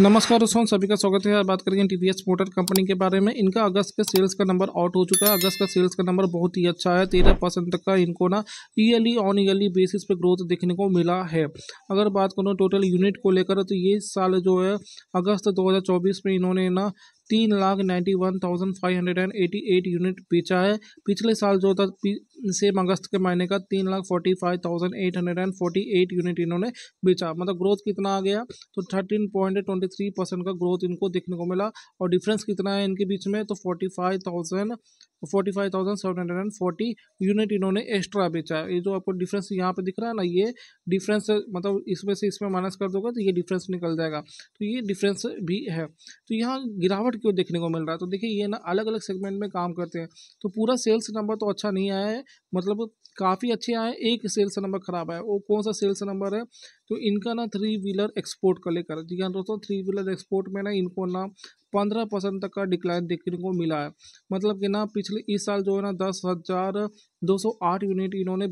नमस्कार दोस्तों सभी का स्वागत है बात करेंगे T V S motor company के बारे में इनका अगस्त के सेल्स का नंबर आउट हो चुका है अगस्त का सेल्स का नंबर बहुत ही अच्छा है तेरह परसेंट तक का इनको ना ईयरली ऑन ईयरली बेसिस पे ग्रोथ देखने को मिला है अगर बात करूँ टोटल यूनिट को लेकर तो ये साल जो है अगस्त दो में इन्होंने ना तीन lakh ninety one thousand five hundred and eighty eight unit बेचा है पिछले साल जो था सेम अगस्त के महीने का तीन lakh forty five thousand eight hundred and forty eight unit इन्होंने बेचा मतलब ग्रोथ कितना आ गया तो thirteen point twenty three percent का ग्रोथ इनको देखने को मिला और डिफरेंस कितना है इनके बीच में तो forty five thousand forty five thousand seven hundred and forty unit इन्होंने एक्स्ट्रा बेचा है ये जो आपको डिफरेंस यहाँ पे दिख रहा है ना ये डिफरेंस मतलब इसमें से इसमें माइनस कर दोगे तो ये डिफरेंस निकल जाएगा तो ये डिफरेंस भी है तो यहाँ गिरावट सेगमेंट क्यों देखने को मिल रहा है तो देखिए ये ना अलग अलग सेगमेंट में काम करते हैं तो पूरा सेल्स नंबर तो अच्छा नहीं आया है मतलब काफ़ी अच्छे आए एक सेल्स नंबर खराब आया वो कौन सा सेल्स नंबर है तो इनका ना थ्री व्हीलर एक्सपोर्ट का लेकर जी हाँ दोस्तों थ्री व्हीलर एक्सपोर्ट में ना इनको ना पंद्रह परसेंट तक का डिक्लाइन देखने को मिला है मतलब कि ना पिछले इस साल जो है ना दस हज़ार दो सौ आठ यूनिट इन्होंने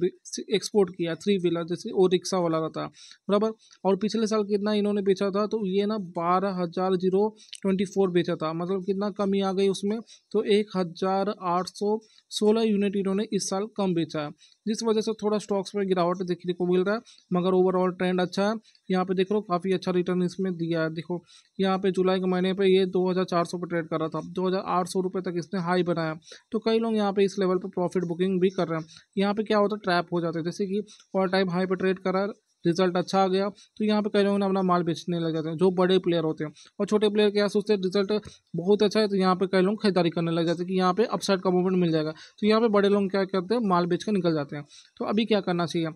एक्सपोर्ट किया थ्री व्हीलर जैसे और रिक्शा वाला रहता बराबर और पिछले साल कितना इन्होंने बेचा था तो ये ना बारह हज़ार जीरो ट्वेंटी फोर बेचा था मतलब कितना कमी आ गई उसमें तो एक हज़ार आठ सौ सोलह यूनिट इन्होंने इस साल कम बेचा है जिस वजह से थोड़ा स्टॉक्स में गिरावट देखने को मिल रहा है मगर ओवरऑल ट्रेंड अच्छा है यहाँ पे देख लो काफ़ी अच्छा रिटर्न इसमें दिया है देखो यहाँ पे जुलाई के महीने पे ये 2400 पे ट्रेड कर रहा था दो हज़ार तक इसने हाई बनाया तो कई लोग यहाँ पे इस लेवल पर प्रॉफिट बुकिंग भी कर रहे हैं यहाँ पे क्या होता है ट्रैप हो जाते हैं जैसे कि ऑल टाइम हाई पर ट्रेड करा रिजल्ट अच्छा आ गया तो यहाँ पे कई लोगों ने अपना माल बेचने लग जाते हैं जो बड़े प्लेयर होते हैं और छोटे प्लेयर क्या सोचते हैं रिजल्ट बहुत अच्छा है तो यहाँ पे कई लोग खरीदारी करने लग जाते हैं कि यहाँ पे अपसाइड का मूवमेंट मिल जाएगा तो यहाँ पे बड़े लोग क्या करते हैं माल बेच कर निकल जाते हैं तो अभी क्या करना चाहिए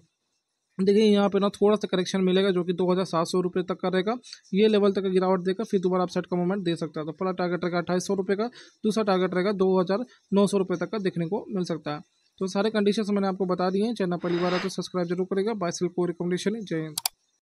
देखिए यहाँ पे ना थोड़ा सा करेक्शन मिलेगा जो कि दो हज़ार सात सौ रुपये तक का रहेगा ये लेवल तक गिरावट देकर फिर दोबारा अपसाइड का मूवमेंट दे सकता है तो पहला टारगेट रहेगा अट्ठाईस सौ रुपये का दूसरा टारगेट रहेगा दो हज़ार नौ सौ रुपये तक का देखने को मिल सकता है तो सारे कंडीशन मैंने आपको बता दिए हैं चैनल परिवार है तो सब्सक्राइब जरूर करेगा बाइसिल को रिकमेंडेशन है जय हिंद